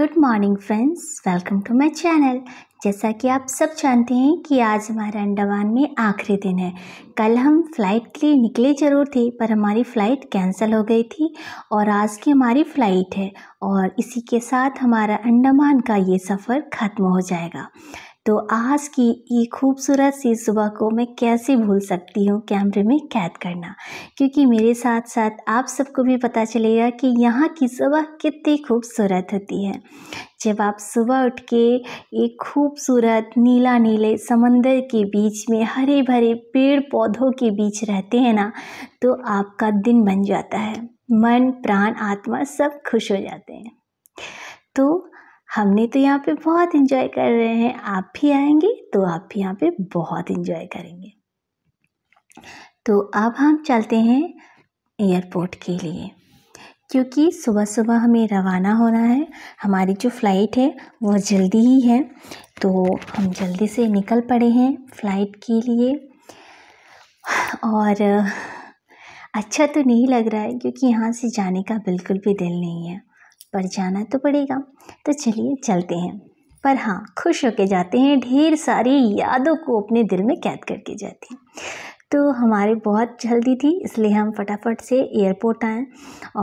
good morning friends welcome to my channel जैसा कि आप सब जानते हैं कि आज हमारा अंडमान में आखिरी दिन है कल हम फ़्लाइट के लिए निकले ज़रूर थे पर हमारी फ़्लाइट कैंसिल हो गई थी और आज की हमारी फ़्लाइट है और इसी के साथ हमारा अंडमान का ये सफ़र ख़त्म हो जाएगा तो आज की ये खूबसूरत सी सुबह को मैं कैसे भूल सकती हूँ कैमरे में कैद करना क्योंकि मेरे साथ साथ आप सबको भी पता चलेगा कि यहाँ की सुबह कितनी खूबसूरत होती है जब आप सुबह उठ के एक खूबसूरत नीला नीले समंदर के बीच में हरे भरे पेड़ पौधों के बीच रहते हैं ना तो आपका दिन बन जाता है मन प्राण आत्मा सब खुश हो जाते हैं तो हमने तो यहाँ पे बहुत इन्जॉय कर रहे हैं आप भी आएंगे तो आप भी यहाँ पे बहुत इन्जॉय करेंगे तो अब हम चलते हैं एयरपोर्ट के लिए क्योंकि सुबह सुबह हमें रवाना होना है हमारी जो फ़्लाइट है वो जल्दी ही है तो हम जल्दी से निकल पड़े हैं फ़्लाइट के लिए और अच्छा तो नहीं लग रहा है क्योंकि यहाँ से जाने का बिल्कुल भी दिल नहीं है पर जाना तो पड़ेगा तो चलिए चलते हैं पर हाँ खुश होके जाते हैं ढेर सारी यादों को अपने दिल में कैद करके जाते हैं तो हमारे बहुत जल्दी थी इसलिए हम फटाफट से एयरपोर्ट आए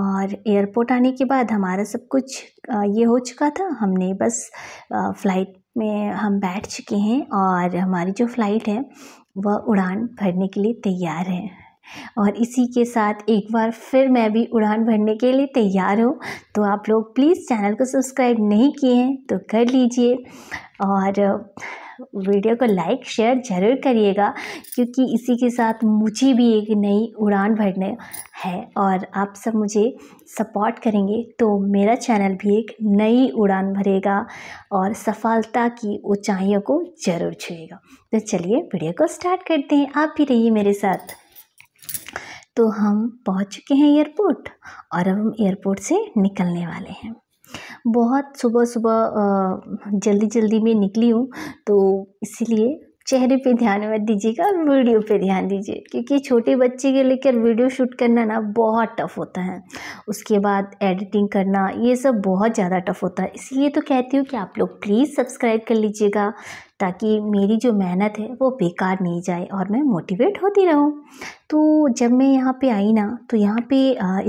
और एयरपोर्ट आने के बाद हमारा सब कुछ ये हो चुका था हमने बस फ़्लाइट में हम बैठ चुके हैं और हमारी जो फ़्लाइट है वह उड़ान भरने के लिए तैयार है और इसी के साथ एक बार फिर मैं भी उड़ान भरने के लिए तैयार हूँ तो आप लोग प्लीज़ चैनल को सब्सक्राइब नहीं किए हैं तो कर लीजिए और वीडियो को लाइक शेयर ज़रूर करिएगा क्योंकि इसी के साथ मुझे भी एक नई उड़ान भरने है और आप सब मुझे सपोर्ट करेंगे तो मेरा चैनल भी एक नई उड़ान भरेगा और सफलता की ऊंचाइयों को ज़रूर छुएगा तो चलिए वीडियो को स्टार्ट करते हैं आप भी रहिए मेरे साथ तो हम पहुंच चुके हैं एयरपोर्ट और अब हम एयरपोर्ट से निकलने वाले हैं बहुत सुबह सुबह जल्दी जल्दी में निकली हूँ तो इसीलिए चेहरे पे ध्यान मत दीजिएगा और वीडियो पे ध्यान दीजिए क्योंकि छोटे बच्चे के लेकर वीडियो शूट करना ना बहुत टफ होता है उसके बाद एडिटिंग करना ये सब बहुत ज़्यादा टफ होता है इसलिए तो कहती हूँ कि आप लोग प्लीज़ सब्सक्राइब कर लीजिएगा ताकि मेरी जो मेहनत है वो बेकार नहीं जाए और मैं मोटिवेट होती रहूँ तो जब मैं यहाँ पे आई ना तो यहाँ पे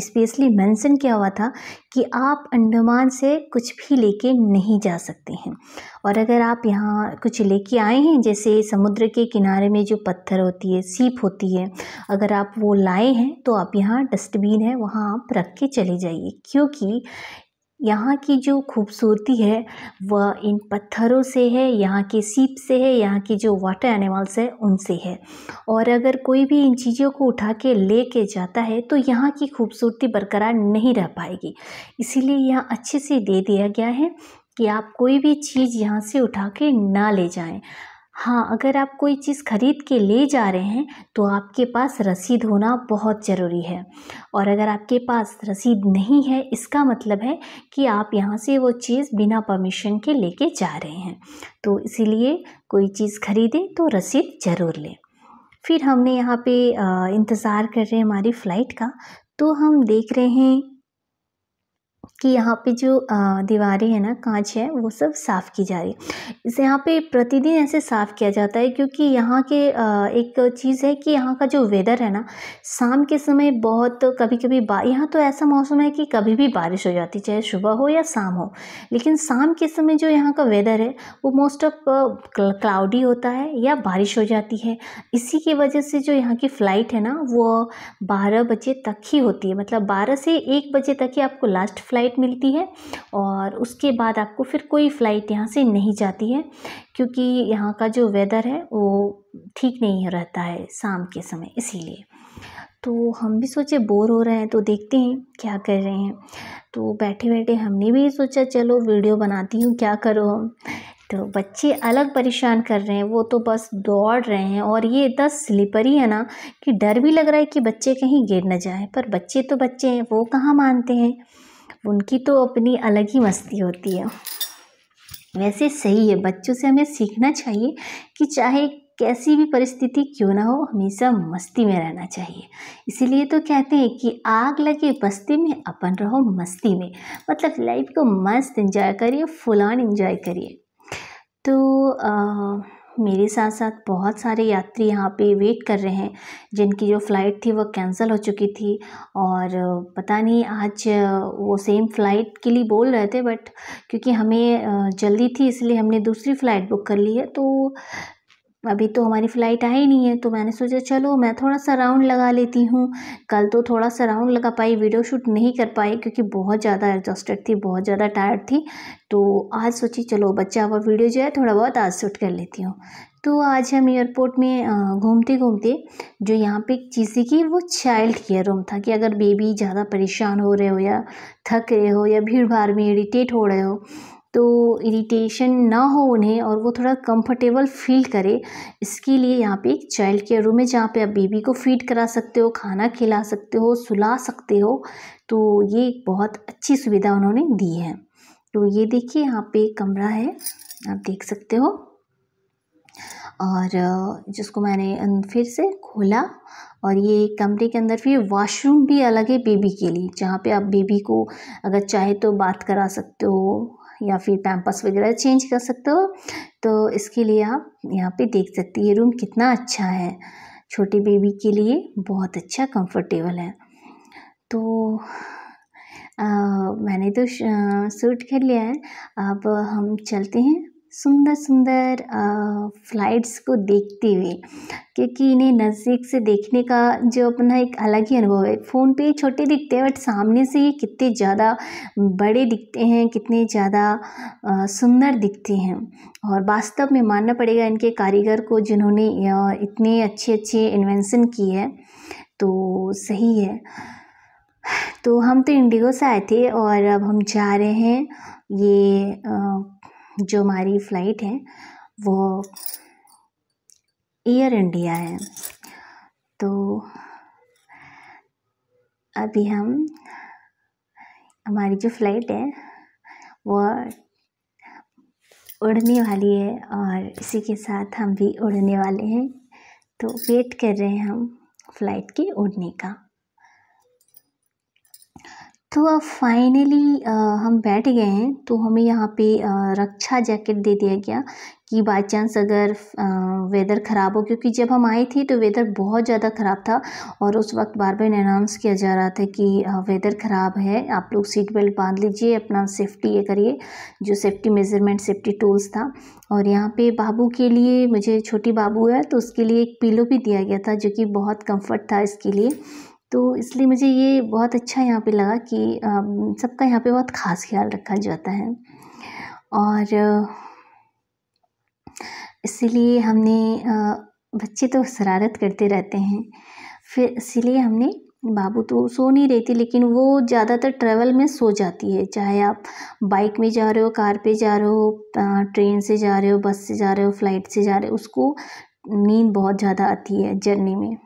स्पेशली मेंशन किया हुआ था कि आप अंडमान से कुछ भी लेके नहीं जा सकते हैं और अगर आप यहाँ कुछ लेके आए हैं जैसे समुद्र के किनारे में जो पत्थर होती है सीप होती है अगर आप वो लाए हैं तो आप यहाँ डस्टबिन है वहाँ आप रख के चले जाइए क्योंकि यहाँ की जो खूबसूरती है वह इन पत्थरों से है यहाँ के सीप से है यहाँ की जो वाटर एनिमल्स है उनसे है और अगर कोई भी इन चीज़ों को उठा के ले के जाता है तो यहाँ की खूबसूरती बरकरार नहीं रह पाएगी इसीलिए यहाँ अच्छे से दे दिया गया है कि आप कोई भी चीज़ यहाँ से उठा के ना ले जाएं हाँ अगर आप कोई चीज़ ख़रीद के ले जा रहे हैं तो आपके पास रसीद होना बहुत ज़रूरी है और अगर आपके पास रसीद नहीं है इसका मतलब है कि आप यहाँ से वो चीज़ बिना परमिशन के लेके जा रहे हैं तो इसीलिए कोई चीज़ ख़रीदें तो रसीद ज़रूर लें फिर हमने यहाँ पे इंतज़ार कर रहे हैं हमारी फ़्लाइट का तो हम देख रहे हैं कि यहाँ पे जो दीवारें हैं ना कांच है वो सब साफ़ की जा रही है इसे यहाँ पे प्रतिदिन ऐसे साफ़ किया जाता है क्योंकि यहाँ के एक चीज़ है कि यहाँ का जो वेदर है ना शाम के समय बहुत कभी कभी यहाँ तो ऐसा मौसम है कि कभी भी बारिश हो जाती चाहे सुबह हो या शाम हो लेकिन शाम के समय जो यहाँ का वेदर है वो मोस्ट ऑफ क्लाउडी होता है या बारिश हो जाती है इसी की वजह से जो यहाँ की फ़्लाइट है ना वो बारह बजे तक ही होती है मतलब बारह से एक बजे तक ही आपको लास्ट फ्लाइट फ़्लाइट मिलती है और उसके बाद आपको फिर कोई फ़्लाइट यहाँ से नहीं जाती है क्योंकि यहाँ का जो वेदर है वो ठीक नहीं रहता है शाम के समय इसीलिए तो हम भी सोचे बोर हो रहे हैं तो देखते हैं क्या कर रहे हैं तो बैठे बैठे हमने भी सोचा चलो वीडियो बनाती हूँ क्या करो हम तो बच्चे अलग परेशान कर रहे हैं वो तो बस दौड़ रहे हैं और ये इतना स्लिपरी है ना कि डर भी लग रहा है कि बच्चे कहीं गिर ना जाए पर बच्चे तो बच्चे हैं वो कहाँ मानते हैं उनकी तो अपनी अलग ही मस्ती होती है वैसे सही है बच्चों से हमें सीखना चाहिए कि चाहे कैसी भी परिस्थिति क्यों ना हो हमेशा मस्ती में रहना चाहिए इसीलिए तो कहते हैं कि आग लगे बस्ती में अपन रहो मस्ती में मतलब लाइफ को मस्त इंजॉय करिए फुल ऑन एंजॉय करिए तो आ, मेरे साथ साथ बहुत सारे यात्री यहाँ पे वेट कर रहे हैं जिनकी जो फ़्लाइट थी वो कैंसिल हो चुकी थी और पता नहीं आज वो सेम फ़्लाइट के लिए बोल रहे थे बट क्योंकि हमें जल्दी थी इसलिए हमने दूसरी फ़्लाइट बुक कर ली है तो अभी तो हमारी फ़्लाइट आई नहीं है तो मैंने सोचा चलो मैं थोड़ा सा राउंड लगा लेती हूँ कल तो थोड़ा सा राउंड लगा पाई वीडियो शूट नहीं कर पाई क्योंकि बहुत ज़्यादा एग्जॉस्टेड थी बहुत ज़्यादा टायर्ड थी तो आज सोची चलो बच्चा हुआ वीडियो जो है थोड़ा बहुत आज शूट कर लेती हूँ तो आज हम एयरपोर्ट में घूमते घूमते जो यहाँ पे एक चीज़ वो चाइल्ड केयर रूम था कि अगर बेबी ज़्यादा परेशान हो रहे हो या थक रहे हो या भीड़ भाड़ में इरीटेट हो रहे हो तो इरिटेशन ना हो उन्हें और वो थोड़ा कंफर्टेबल फील करे इसके लिए यहाँ पे एक चाइल्ड केयर रूम है जहाँ पे आप बेबी को फीड करा सकते हो खाना खिला सकते हो सुला सकते हो तो ये एक बहुत अच्छी सुविधा उन्होंने दी है तो ये देखिए यहाँ पे कमरा है आप देख सकते हो और जिसको मैंने फिर से खोला और ये कमरे के अंदर फिर वॉशरूम भी अलग है बेबी के लिए जहाँ पे आप बेबी को अगर चाहे तो बात करा सकते हो या फिर पैम्पस वगैरह चेंज कर सकते हो तो इसके लिए आप यहाँ पे देख सकते हैं ये रूम कितना अच्छा है छोटे बेबी के लिए बहुत अच्छा कंफर्टेबल है तो आ, मैंने तो सूट कर लिया है अब हम चलते हैं सुंदर सुंदर फ्लाइट्स को देखते हुए क्योंकि इन्हें नज़दीक से देखने का जो अपना एक अलग ही अनुभव है फ़ोन पे छोटे दिखते हैं बट सामने से ये कितने ज़्यादा बड़े दिखते हैं कितने ज़्यादा सुंदर दिखते हैं और वास्तव में मानना पड़ेगा इनके कारीगर को जिन्होंने इतने अच्छे अच्छे इन्वेंसन किए है तो सही है तो हम तो इंडिगो से आए थे और अब हम जा रहे हैं ये जो हमारी फ़्लाइट है वो एयर इंडिया है तो अभी हम हमारी जो फ़्लाइट है वो उड़ने वाली है और इसी के साथ हम भी उड़ने वाले हैं तो वेट कर रहे हैं हम फ़्लाइट के उड़ने का तो अब फाइनली हम बैठ गए हैं तो हमें यहाँ पे रक्षा जैकेट दे दिया गया कि बाई चांस अगर वेदर ख़राब हो क्योंकि जब हम आए थे तो वेदर बहुत ज़्यादा ख़राब था और उस वक्त बार बार अनाउंस किया जा रहा था कि वेदर ख़राब है आप लोग सीट बेल्ट बांध लीजिए अपना सेफ्टी ये करिए जो सेफ्टी मेजरमेंट सेफ्टी टूल्स था और यहाँ पे बाबू के लिए मुझे छोटी बाबू है तो उसके लिए एक पीलो भी दिया गया था जो कि बहुत कम्फर्ट था इसके लिए तो इसलिए मुझे ये बहुत अच्छा यहाँ पे लगा कि सबका यहाँ पे बहुत ख़ास ख्याल रखा जाता है और इसीलिए हमने बच्चे तो शरारत करते रहते हैं फिर इसलिए हमने बाबू तो सो नहीं रही थी लेकिन वो ज़्यादातर ट्रैवल में सो जाती है चाहे आप बाइक में जा रहे हो कार पे जा रहे हो ट्रेन से जा रहे हो बस से जा रहे हो फ्लाइट से जा रहे हो उसको नींद बहुत ज़्यादा आती है जर्नी में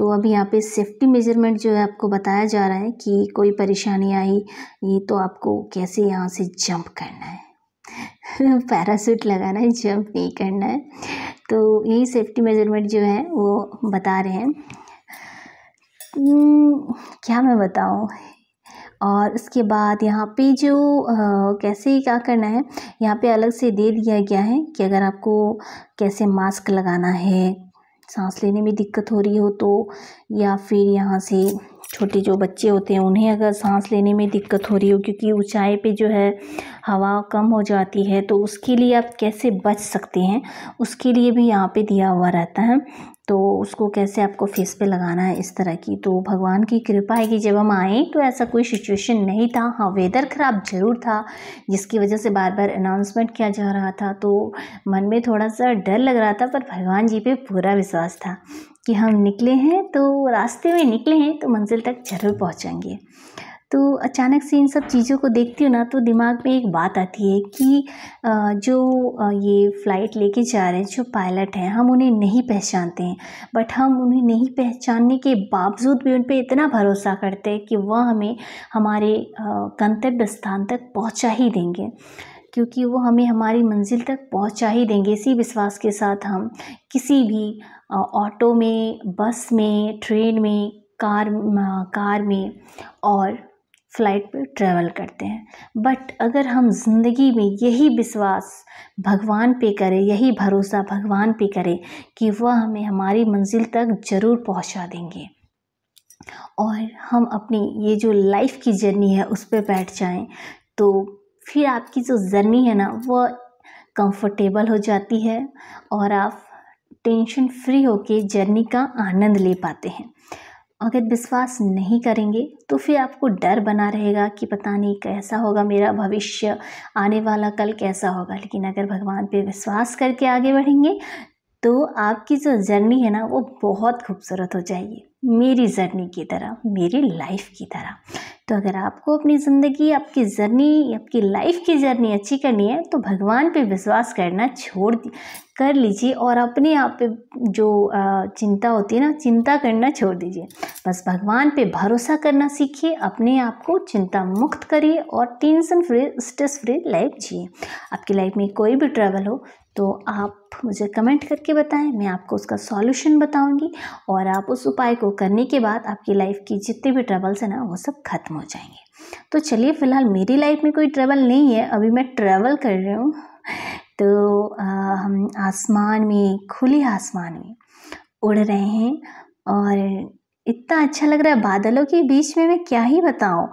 तो अब यहाँ पे सेफ्टी मेजरमेंट जो है आपको बताया जा रहा है कि कोई परेशानी आई ये तो आपको कैसे यहाँ से जंप करना है पैरासूट लगाना है जंप नहीं करना है तो यही सेफ्टी मेजरमेंट जो है वो बता रहे हैं हम्म, क्या मैं बताऊँ और उसके बाद यहाँ पे जो आ, कैसे क्या करना है यहाँ पे अलग से दे दिया गया है कि अगर आपको कैसे मास्क लगाना है सांस लेने में दिक्कत हो रही हो तो या फिर यहाँ से छोटे जो बच्चे होते हैं उन्हें अगर सांस लेने में दिक्कत हो रही हो क्योंकि ऊंचाई पे जो है हवा कम हो जाती है तो उसके लिए आप कैसे बच सकते हैं उसके लिए भी यहाँ पे दिया हुआ रहता है तो उसको कैसे आपको फेस पे लगाना है इस तरह की तो भगवान की कृपा है कि जब हम आए तो ऐसा कोई सिचुएशन नहीं था हाँ वेदर ख़राब ज़रूर था जिसकी वजह से बार बार अनाउंसमेंट किया जा रहा था तो मन में थोड़ा सा डर लग रहा था पर भगवान जी पे पूरा विश्वास था कि हम निकले हैं तो रास्ते में निकले हैं तो मंजिल तक ज़रूर पहुँचेंगे तो अचानक से इन सब चीज़ों को देखती हूँ ना तो दिमाग में एक बात आती है कि जो ये फ़्लाइट लेके जा रहे हैं जो पायलट हैं हम उन्हें नहीं पहचानते हैं बट हम उन्हें नहीं पहचानने के बावजूद भी उन पर इतना भरोसा करते हैं कि वह हमें हमारे गंतव्य स्थान तक पहुँचा ही देंगे क्योंकि वो हमें हमारी मंजिल तक पहुंचा ही देंगे इसी विश्वास के साथ हम किसी भी ऑटो में बस में ट्रेन में कार कार में और फ़्लाइट पे ट्रैवल करते हैं बट अगर हम ज़िंदगी में यही विश्वास भगवान पे करें यही भरोसा भगवान पे करें कि वह हमें हमारी मंज़िल तक ज़रूर पहुंचा देंगे और हम अपनी ये जो लाइफ की जर्नी है उस पर बैठ जाएं तो फिर आपकी जो जर्नी है ना वह कंफर्टेबल हो जाती है और आप टेंशन फ्री होकर जर्नी का आनंद ले पाते हैं अगर विश्वास नहीं करेंगे तो फिर आपको डर बना रहेगा कि पता नहीं कैसा होगा मेरा भविष्य आने वाला कल कैसा होगा लेकिन अगर भगवान पे विश्वास करके आगे बढ़ेंगे तो आपकी जो जर्नी है ना वो बहुत खूबसूरत हो जाएगी मेरी जर्नी की तरह मेरी लाइफ की तरह तो अगर आपको अपनी ज़िंदगी आपकी जर्नी आपकी लाइफ की जर्नी अच्छी करनी है तो भगवान पे विश्वास करना छोड़ कर लीजिए और अपने आप पे जो चिंता होती है ना चिंता करना छोड़ दीजिए बस भगवान पे भरोसा करना सीखिए अपने आप को चिंता मुक्त करिए और tension free stress free life जिए आपकी लाइफ में कोई भी ट्रैवल हो तो आप मुझे कमेंट करके बताएं मैं आपको उसका सॉल्यूशन बताऊंगी और आप उस उपाय को करने के बाद आपकी लाइफ की जितनी भी ट्रबल्स हैं ना वो सब खत्म हो जाएंगे तो चलिए फ़िलहाल मेरी लाइफ में कोई ट्रबल नहीं है अभी मैं ट्रैवल कर रही हूँ तो हम आसमान में खुले आसमान में उड़ रहे हैं और इतना अच्छा लग रहा है बादलों के बीच में मैं क्या ही बताऊं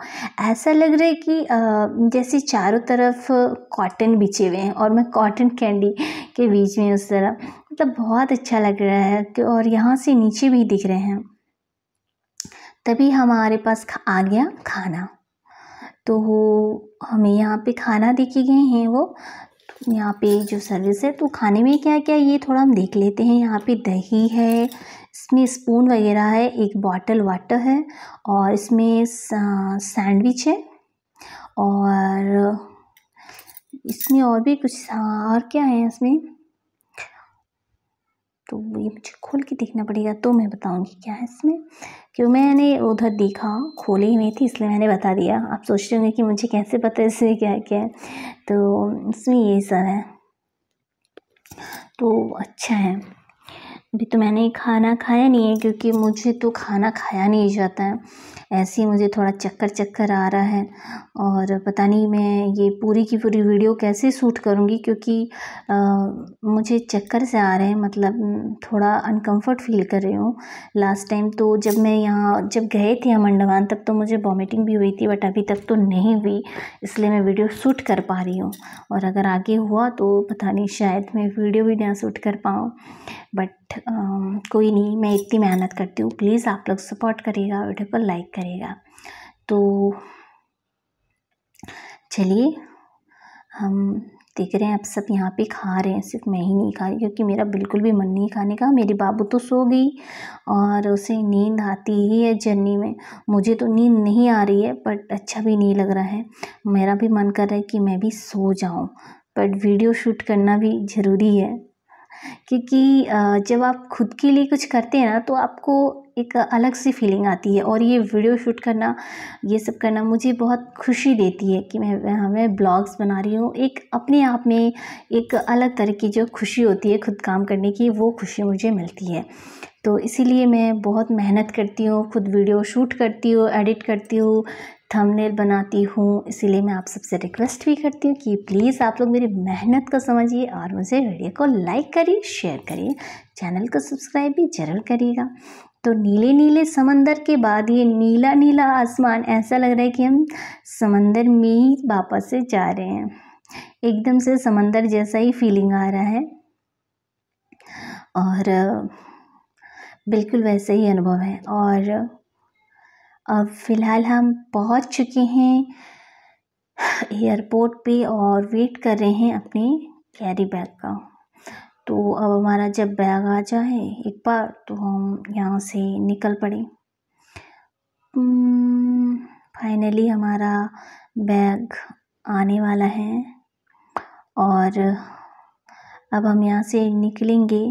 ऐसा लग रहा है कि जैसे चारों तरफ कॉटन बिछे हुए हैं और मैं कॉटन कैंडी के बीच में उस तरह मतलब बहुत अच्छा लग रहा है कि और यहाँ से नीचे भी दिख रहे हैं तभी हमारे पास आ गया खाना तो हमें यहाँ पे खाना देखे गए हैं वो यहाँ पे जो सर्विस है तो खाने में क्या क्या ये थोड़ा हम देख लेते हैं यहाँ पे दही है इसमें स्पून वगैरह है एक बॉटल वाटर है और इसमें सैंडविच है और इसमें और भी कुछ और क्या है इसमें तो ये मुझे खोल के देखना पड़ेगा तो मैं बताऊंगी क्या है इसमें क्यों मैंने उधर देखा खोली हुई थी इसलिए मैंने बता दिया आप सोच रहे होंगे कि मुझे कैसे पता है इसमें क्या क्या है तो इसमें ये सब है तो अच्छा है अभी तो मैंने खाना खाया नहीं है क्योंकि मुझे तो खाना खाया नहीं जाता है ऐसे ही मुझे थोड़ा चक्कर चक्कर आ रहा है और पता नहीं मैं ये पूरी की पूरी वीडियो कैसे सूट करूँगी क्योंकि आ, मुझे चक्कर से आ रहे हैं मतलब थोड़ा अनकंफर्ट फील कर रही हूँ लास्ट टाइम तो जब मैं यहाँ जब गए थे हम अंडमान तब तो मुझे वॉमिटिंग भी हुई थी बट अभी तक तो नहीं हुई इसलिए मैं वीडियो शूट कर पा रही हूँ और अगर आगे हुआ तो पता नहीं शायद मैं वीडियो भी ना शूट कर पाऊँ बट um, कोई नहीं मैं इतनी मेहनत करती हूँ प्लीज़ आप लोग सपोर्ट करिएगा वीडियो को लाइक करिएगा तो चलिए हम देख रहे हैं आप सब यहाँ पे खा रहे हैं सिर्फ मैं ही नहीं खा रही क्योंकि मेरा बिल्कुल भी मन नहीं खाने का मेरी बाबू तो सो गई और उसे नींद आती ही है जर्नी में मुझे तो नींद नहीं आ रही है बट अच्छा भी नहीं लग रहा है मेरा भी मन कर रहा है कि मैं भी सो जाऊँ बट वीडियो शूट करना भी ज़रूरी है क्योंकि जब आप खुद के लिए कुछ करते हैं ना तो आपको एक अलग सी फीलिंग आती है और ये वीडियो शूट करना ये सब करना मुझे बहुत खुशी देती है कि मैं मैं ब्लॉग्स हाँ, बना रही हूँ एक अपने आप में एक अलग तरह की जो खुशी होती है खुद काम करने की वो खुशी मुझे मिलती है तो इसीलिए मैं बहुत मेहनत करती हूँ खुद वीडियो शूट करती हूँ एडिट करती हूँ थंबनेल बनाती हूँ इसीलिए मैं आप सबसे रिक्वेस्ट भी करती हूँ कि प्लीज़ आप लोग मेरी मेहनत को समझिए और मुझे वीडियो को लाइक करिए शेयर करिए चैनल को सब्सक्राइब भी ज़रूर करिएगा तो नीले नीले समंदर के बाद ये नीला नीला आसमान ऐसा लग रहा है कि हम समंदर में ही वापस से जा रहे हैं एकदम से समंदर जैसा ही फीलिंग आ रहा है और बिल्कुल वैसे ही अनुभव है और अब फ़िलहाल हम पहुंच चुके हैं एयरपोर्ट पे और वेट कर रहे हैं अपने कैरी बैग का तो अब हमारा जब बैग आ जाए एक बार तो हम यहाँ से निकल पड़े फाइनली हमारा बैग आने वाला है और अब हम यहाँ से निकलेंगे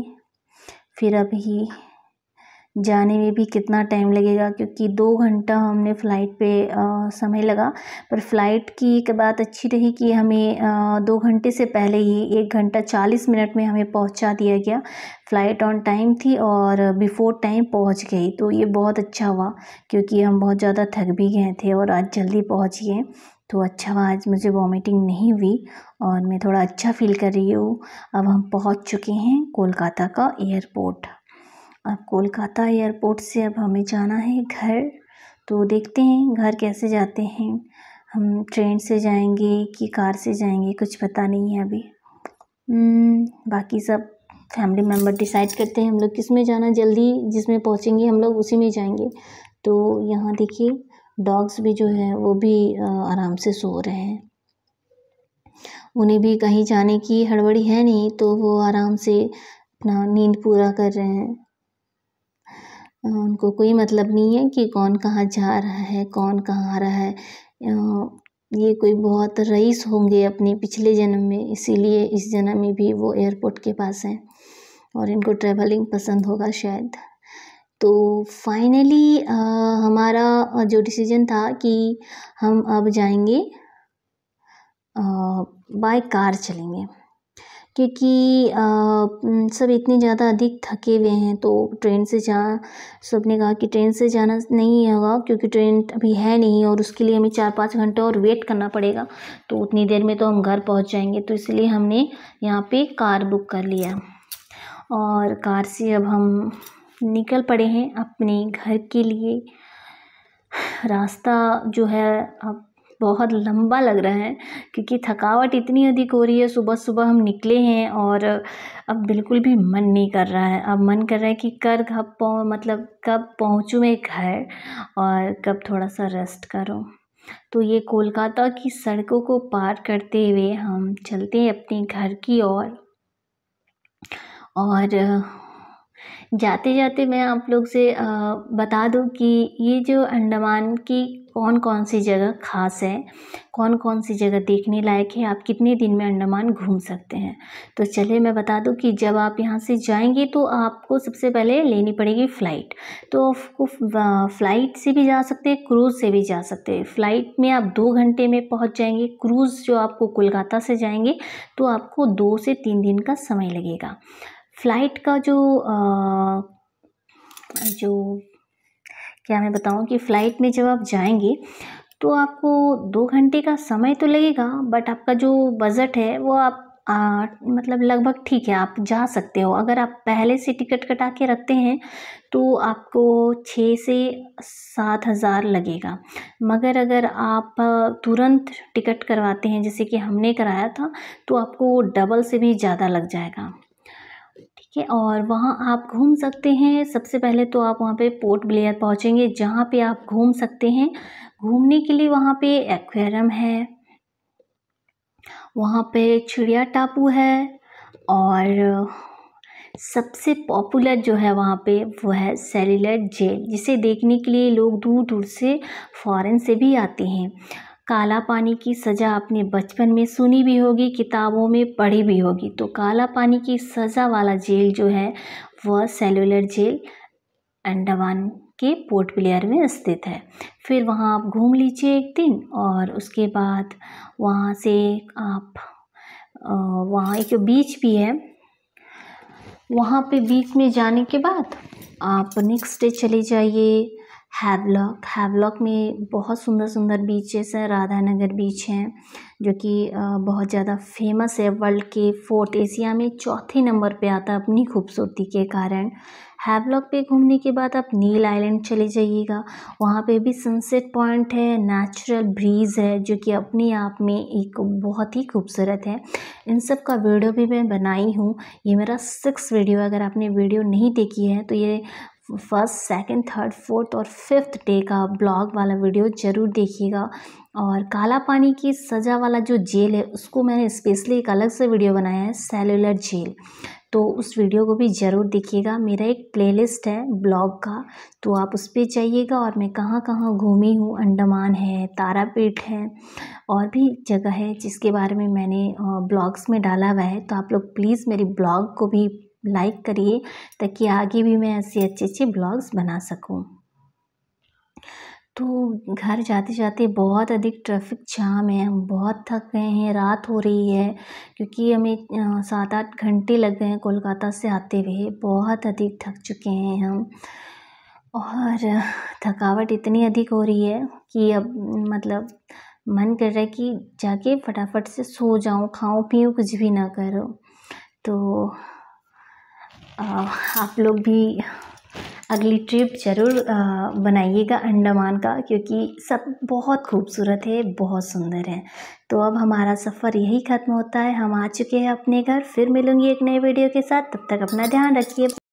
फिर अभी जाने में भी कितना टाइम लगेगा क्योंकि दो घंटा हमने फ़्लाइट पे समय लगा पर फ़्लाइट की एक बात अच्छी रही कि हमें दो घंटे से पहले ही एक घंटा चालीस मिनट में हमें पहुंचा दिया गया फ़्लाइट ऑन टाइम थी और बिफ़ोर टाइम पहुंच गई तो ये बहुत अच्छा हुआ क्योंकि हम बहुत ज़्यादा थक भी गए थे और आज जल्दी पहुँच गए तो अच्छा हुआ आज मुझे वॉमिटिंग नहीं हुई और मैं थोड़ा अच्छा फील कर रही हूँ अब हम पहुँच चुके हैं कोलकाता का एयरपोर्ट अब कोलकाता एयरपोर्ट से अब हमें जाना है घर तो देखते हैं घर कैसे जाते हैं हम ट्रेन से जाएंगे कि कार से जाएंगे कुछ पता नहीं है अभी हम्म, बाकी सब फैमिली मेम्बर डिसाइड करते हैं हम लोग किस में जाना जल्दी जिसमें पहुँचेंगे हम लोग उसी में जाएंगे तो यहाँ देखिए डॉग्स भी जो है वो भी आराम से सो रहे हैं उन्हें भी कहीं जाने की हड़बड़ी है नहीं तो वो आराम से अपना नींद पूरा कर रहे हैं उनको कोई मतलब नहीं है कि कौन कहाँ जा रहा है कौन कहाँ आ रहा है ये कोई बहुत रईस होंगे अपने पिछले जन्म में इसीलिए इस जन्म में भी वो एयरपोर्ट के पास हैं और इनको ट्रैवलिंग पसंद होगा शायद तो फाइनली हमारा जो डिसीजन था कि हम अब जाएंगे बाय कार चलेंगे क्योंकि सब इतने ज़्यादा अधिक थके हुए हैं तो ट्रेन से जा सब ने कहा कि ट्रेन से जाना नहीं होगा क्योंकि ट्रेन अभी है नहीं और उसके लिए हमें चार पाँच घंटे और वेट करना पड़ेगा तो उतनी देर में तो हम घर पहुंच जाएंगे तो इसलिए हमने यहाँ पे कार बुक कर लिया और कार से अब हम निकल पड़े हैं अपने घर के लिए रास्ता जो है अब बहुत लंबा लग रहा है क्योंकि थकावट इतनी अधिक हो रही है सुबह सुबह हम निकले हैं और अब बिल्कुल भी मन नहीं कर रहा है अब मन कर रहा है कि कर कब मतलब कब पहुँचूँ मैं घर और कब थोड़ा सा रेस्ट करूँ तो ये कोलकाता की सड़कों को पार करते हुए हम चलते हैं अपने घर की ओर और, और जाते जाते मैं आप लोग से बता दूं कि ये जो अंडमान की कौन कौन सी जगह खास है कौन कौन सी जगह देखने लायक है आप कितने दिन में अंडमान घूम सकते हैं तो चलिए मैं बता दूं कि जब आप यहाँ से जाएंगे तो आपको सबसे पहले लेनी पड़ेगी फ़्लाइट तो आपको फ़्लाइट से भी जा सकते हैं क्रूज़ से भी जा सकते हैं फ़्लाइट में आप दो घंटे में पहुँच जाएंगे क्रूज़ जो आपको कोलकाता से जाएंगे तो आपको दो से तीन दिन का समय लगेगा फ़्लाइट का जो जो क्या मैं बताऊँ कि फ़्लाइट में जब आप जाएँगे तो आपको दो घंटे का समय तो लगेगा बट आपका जो बजट है वो आप आ, मतलब लगभग ठीक है आप जा सकते हो अगर आप पहले से टिकट कटा के रखते हैं तो आपको छः से सात हज़ार लगेगा मगर अगर आप तुरंत टिकट करवाते हैं जैसे कि हमने कराया था तो आपको डबल से भी ज़्यादा लग जाएगा ठीक है और वहाँ आप घूम सकते हैं सबसे पहले तो आप वहाँ पे पोर्ट ब्लेयर पहुँचेंगे जहाँ पे आप घूम सकते हैं घूमने के लिए वहाँ पे एक्वेरियम है वहाँ पे चिड़िया टापू है और सबसे पॉपुलर जो है वहाँ पे वो है सेलुलर जेल जिसे देखने के लिए लोग दूर दूर से फॉरेन से भी आते हैं काला पानी की सज़ा आपने बचपन में सुनी भी होगी किताबों में पढ़ी भी होगी तो काला पानी की सज़ा वाला जेल जो है वह सेलुलर जेल अंडमान के पोर्ट ब्लेयर में स्थित है फिर वहाँ आप घूम लीजिए एक दिन और उसके बाद वहाँ से आप वहाँ एक बीच भी है वहाँ पे बीच में जाने के बाद आप नेक्स्ट डे चले जाइए हैवलॉक हैवलॉक में बहुत सुंदर सुंदर बीचेस हैं राधा नगर बीच हैं जो कि बहुत ज़्यादा फेमस है वर्ल्ड के फोर्थ एशिया में चौथे नंबर पे आता है अपनी खूबसूरती के कारण हैवलॉक पे घूमने के बाद आप नील आइलैंड चले जाइएगा वहाँ पे भी सनसेट पॉइंट है नेचुरल ब्रीज़ है जो कि अपने आप में एक बहुत ही खूबसूरत है इन सब का वीडियो भी मैं बनाई हूँ ये मेरा सिक्स वीडियो अगर आपने वीडियो नहीं देखी है तो ये फर्स्ट सेकंड थर्ड फोर्थ और फिफ्थ डे का ब्लॉग वाला वीडियो ज़रूर देखिएगा और काला पानी की सज़ा वाला जो जेल है उसको मैंने स्पेशली एक अलग से वीडियो बनाया है सेलुलर जेल तो उस वीडियो को भी ज़रूर देखिएगा मेरा एक प्लेलिस्ट है ब्लॉग का तो आप उस पर जाइएगा और मैं कहाँ कहाँ घूमी हूँ अंडमान है तारापीठ है और भी जगह है जिसके बारे में मैंने ब्लॉग्स में डाला हुआ है तो आप लोग प्लीज़ मेरी ब्लॉग को भी लाइक करिए ताकि आगे भी मैं ऐसे अच्छे अच्छे ब्लॉग्स बना सकूं तो घर जाते जाते बहुत अधिक ट्रैफिक जाम है हम बहुत थक गए हैं रात हो रही है क्योंकि हमें सात आठ घंटे लग गए हैं कोलकाता से आते हुए बहुत अधिक थक चुके हैं हम और थकावट इतनी अधिक हो रही है कि अब मतलब मन कर रहा है कि जाके फटाफट से सो जाऊँ खाऊँ पीऊँ कुछ भी ना करो तो आप लोग भी अगली ट्रिप ज़रूर बनाइएगा अंडमान का क्योंकि सब बहुत खूबसूरत है बहुत सुंदर है तो अब हमारा सफ़र यही ख़त्म होता है हम आ चुके हैं अपने घर फिर मिलूँगी एक नए वीडियो के साथ तब तक अपना ध्यान रखिए